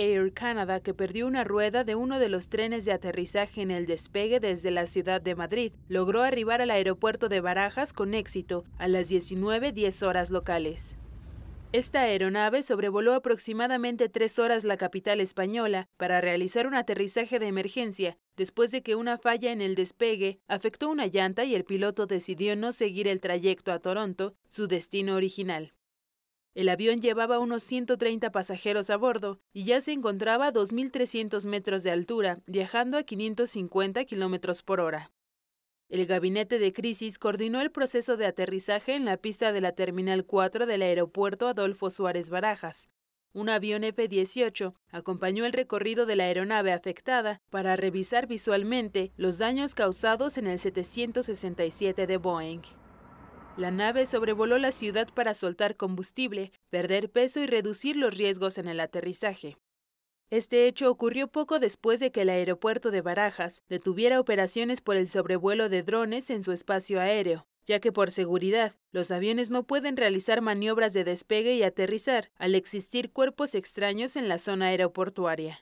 Air Canada que perdió una rueda de uno de los trenes de aterrizaje en el despegue desde la ciudad de Madrid, logró arribar al aeropuerto de Barajas con éxito a las 19.10 horas locales. Esta aeronave sobrevoló aproximadamente tres horas la capital española para realizar un aterrizaje de emergencia después de que una falla en el despegue afectó una llanta y el piloto decidió no seguir el trayecto a Toronto, su destino original. El avión llevaba unos 130 pasajeros a bordo y ya se encontraba a 2.300 metros de altura, viajando a 550 kilómetros por hora. El gabinete de crisis coordinó el proceso de aterrizaje en la pista de la Terminal 4 del aeropuerto Adolfo Suárez Barajas. Un avión F-18 acompañó el recorrido de la aeronave afectada para revisar visualmente los daños causados en el 767 de Boeing. La nave sobrevoló la ciudad para soltar combustible, perder peso y reducir los riesgos en el aterrizaje. Este hecho ocurrió poco después de que el aeropuerto de Barajas detuviera operaciones por el sobrevuelo de drones en su espacio aéreo, ya que por seguridad los aviones no pueden realizar maniobras de despegue y aterrizar al existir cuerpos extraños en la zona aeroportuaria.